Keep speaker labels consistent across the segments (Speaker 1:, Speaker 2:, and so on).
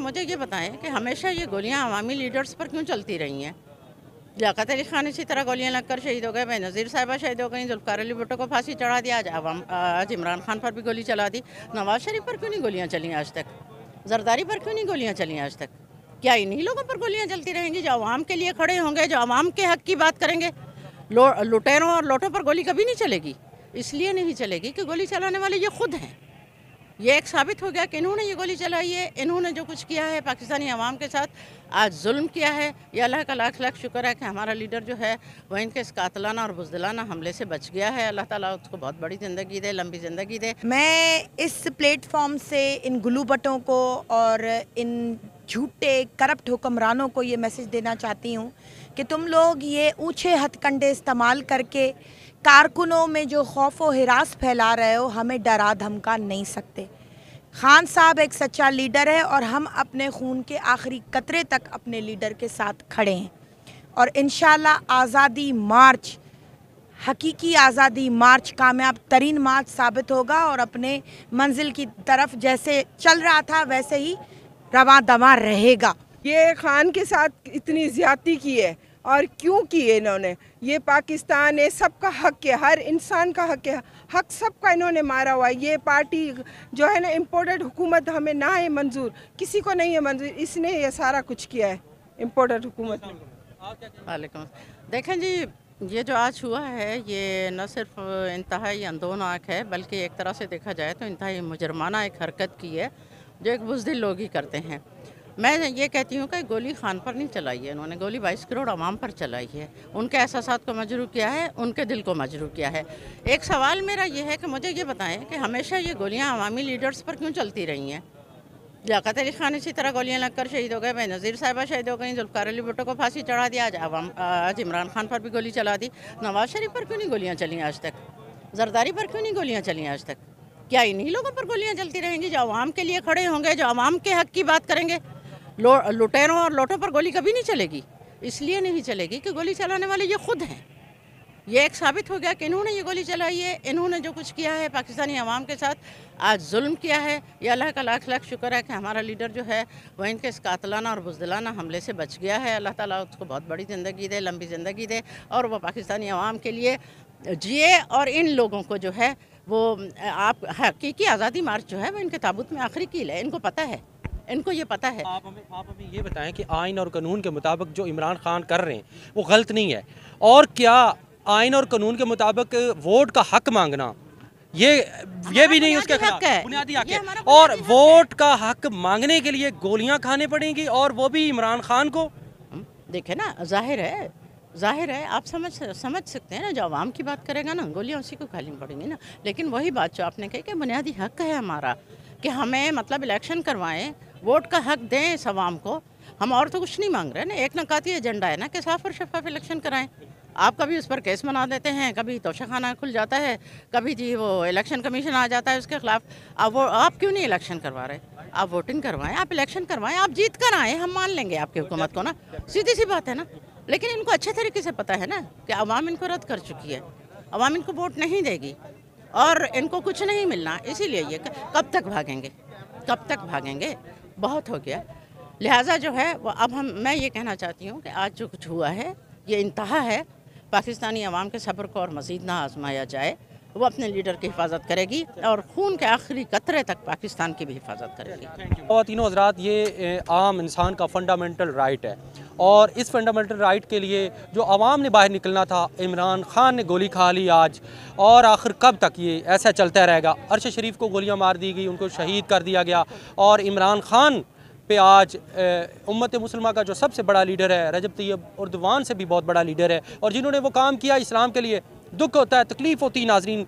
Speaker 1: कि तो मुझे ये बताएं कि हमेशा ये गोलियां अवामी लीडर्स पर क्यों चलती रही हैं लियात अली खान इसी तरह गोलियां लगकर शहीद हो गए भाई नज़ीर साहिबा शहीद हो गई जुल्फ़ार अली भुट्टो को फांसी चढ़ा दिया आज आवाम आज इमरान खान पर भी गोली चला दी नवाज शरीफ पर क्यों नहीं गोलियाँ चली आज तक जरदारी पर क्यों नहीं गोलियाँ चली आज तक क्या इन्हीं लोगों पर गोलियाँ चलती रहेंगी जो आवाम के लिए खड़े होंगे जो आवाम के हक की बात करेंगे लुटेरों और लोटों पर गोली कभी नहीं चलेगी इसलिए नहीं चलेगी कि गोली चलाने वाले ये खुद हैं ये एक साबित हो गया कि इन्होंने ये गोली चलाई है इन्होंने जो कुछ किया है पाकिस्तानी आवाम के साथ आज जुल्म किया है ये अल्लाह का लाख लाख शुक्र है कि हमारा लीडर जो है वह इनके इस कातलाना और बुजदलाना हमले से बच गया है अल्लाह ताला उसको बहुत बड़ी ज़िंदगी दे लंबी ज़िंदगी दे
Speaker 2: मैं इस प्लेटफॉर्म से इन बटों को और इन झूठे करप्ट हुक्मरानों को ये मैसेज देना चाहती हूँ कि तुम लोग ये ऊँचे हथकंडे इस्तेमाल करके कारकुनों में जो खौफ व हिरास फैला रहे हो हमें डरा धमका नहीं सकते खान साहब एक सच्चा लीडर है और हम अपने खून के आखिरी कतरे तक अपने लीडर के साथ खड़े हैं और इन आज़ादी मार्च हकीकी आज़ादी मार्च कामयाब तरीन मार्च साबित होगा और अपने मंजिल की तरफ जैसे चल रहा था वैसे ही रवा दवा रहेगा ये खान के साथ इतनी ज्यादती की है और क्यों किए इन्होंने ये पाकिस्तान है सबका हक है हर इंसान का हक है हक सबका इन्होंने मारा हुआ है ये पार्टी जो है ना इम्पोर्टेड हुकूमत हमें ना है मंजूर किसी को नहीं है मंजूर इसने ये सारा कुछ किया है इम्पोर्टेड हुकूमत
Speaker 1: वालेकुम देखें जी ये जो आज हुआ है ये न सिर्फ इंतहाई अंदोनाक है बल्कि एक तरह से देखा जाए तो इंतहाई मुजरमाना एक हरकत की है जो एक बुजदिल लोग ही करते हैं मैं ये कहती हूँ कि गोली खान पर नहीं चलाई है उन्होंने गोली बाईस करोड़ अवाम पर चलाई है उनके एहसास को मजरू किया है उनके दिल को मजरू किया है एक सवाल मेरा ये है कि मुझे ये बताएं कि हमेशा ये गोलियाँ अवामी लीडर्स पर क्यों चलती रही हैं लियात अली खान इसी तरह गोलियाँ लगकर शहीद हो गए भाई नज़ीर साहिबा शहीद हो गई जुल्फ़ार अली भुट्टो को फांसी चढ़ा दिया आज आवाम आज इमरान खान पर भी गोली चला दी नवाज शरीफ पर क्यों नहीं गोलियाँ चलें आज तक जरदारी पर क्यों नहीं गोलियाँ चलें आज तक क्या इन्हीं लोगों पर गोलियाँ चलती रहेंगी जो आवाम के लिए खड़े होंगे जो आवाम के हक की बात करेंगे लो, लुटेरों और लोटों पर गोली कभी नहीं चलेगी इसलिए नहीं चलेगी कि गोली चलाने वाले ये खुद हैं ये एक साबित हो गया कि इन्होंने ये गोली चलाई है इन्होंने जो कुछ किया है पाकिस्तानी आवाम के साथ आज जुल्म किया है ये अल्लाह का लाख लाख शुक्र है कि हमारा लीडर जो है वह इनके इस कातलाना और बुजदलाना हमले से बच गया है अल्लाह ताला उसको बहुत बड़ी ज़िंदगी दे लंबी ज़िंदगी दे और वह पाकिस्तानी आवाम के लिए जिए और इन लोगों को जो है वो आप हकीकी आज़ादी मार्च जो है वह इनके ताबूत में आखिरी कील है इनको पता है इनको ये पता है आप हमें आप
Speaker 3: हमें ये बताएं कि आयन और कानून के मुताबिक जो इमरान खान कर रहे हैं वो गलत नहीं है और क्या आयन और कानून के मुताबिक वोट का हक मांगना ये ये भी नहीं उसके हक है बुनियादी हक है और वोट का हक मांगने के लिए गोलियां खाने पड़ेंगी और वो भी इमरान खान को देखे ना जाहिर है जाहिर
Speaker 1: है आप समझ समझ सकते हैं ना जो आवाम की बात करेगा ना गोलियाँ उसी को खाली पड़ेंगी ना लेकिन वही बात जो आपने कही कि बुनियादी हक है हमारा कि हमें मतलब इलेक्शन करवाएं वोट का हक दें इस आवाम को हम और तो कुछ नहीं मांग रहे ना एक नकाती एजेंडा है ना कि साफ और शफाफ इलेक्शन कराएं आप कभी उस पर केस बना देते हैं कभी तोशाखाना खुल जाता है कभी जी वो इलेक्शन कमीशन आ जाता है उसके खिलाफ अब वो आप क्यों नहीं इलेक्शन करवा रहे आप वोटिंग करवाएं आप इलेक्शन करवाएं आप जीत कर आएँ हम मान लेंगे आपकी हुकूमत को ना सीधी सी बात है ना लेकिन इनको अच्छे तरीके से पता है ना कि आवाम इनको रद्द कर चुकी है आवाम इनको वोट नहीं देगी और इनको कुछ नहीं मिलना इसीलिए ये कब तक भागेंगे कब तक भागेंगे बहुत हो गया लिहाजा जो है वो अब हम मैं ये कहना चाहती हूँ कि आज जो कुछ हुआ है ये इंतहा है पाकिस्तानी अवाम के सब्र को और मज़ीद ना आजमाया जाए वो अपने लीडर की हिफाजत करेगी और खून के आखिरी कतरे तक पाकिस्तान की भी हिफाजत
Speaker 3: करेगी खातिनों हजरात ये आम इंसान का फंडामेंटल राइट है और इस फंडामेंटल राइट के लिए जो आवाम ने बाहर निकलना था इमरान खान ने गोली खा ली आज और आखिर कब तक ये ऐसा चलता रहेगा अरश शरीफ को गोलियां मार दी गई उनको शहीद कर दिया गया और इमरान खान पे आज उम्मत मुसलमा का जो सबसे बड़ा लीडर है रजब तैयब उर्दवान से भी बहुत बड़ा लीडर है और जिन्होंने वो काम किया इस्लाम के लिए दुख होता है तकलीफ़ होती नाजरीन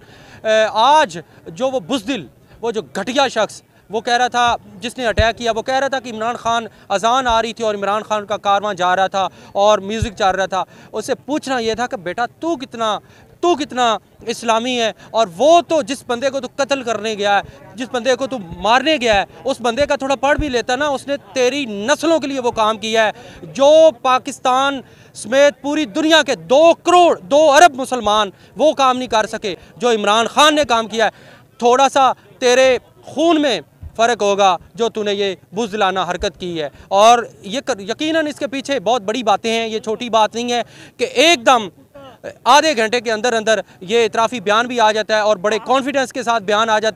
Speaker 3: आज जो वो बुजदिल वो जो घटिया शख्स वो कह रहा था जिसने अटैक किया वो कह रहा था कि इमरान खान अजान आ रही थी और इमरान खान का कारवां जा रहा था और म्यूज़िक चल रहा था उससे पूछना यह था कि बेटा तू कितना तू कितना इस्लामी है और वो तो जिस बंदे को तो कत्ल करने गया है जिस बंदे को तू मारने गया है उस बंदे का थोड़ा पढ़ भी लेता ना उसने तेरी नस्लों के लिए वो काम किया है जो पाकिस्तान समेत पूरी दुनिया के दो करोड़ दो अरब मुसलमान वो काम नहीं कर सके जो इमरान खान ने काम किया है थोड़ा सा तेरे खून में फ़र्क होगा जो तूने ये बुजलाना हरकत की है और ये कर, यकीनन इसके पीछे बहुत बड़ी बातें हैं ये छोटी बात नहीं है कि एकदम आधे घंटे के अंदर अंदर ये इतराफ़ी बयान भी आ जाता है और बड़े कॉन्फिडेंस हाँ। के साथ बयान आ जाता है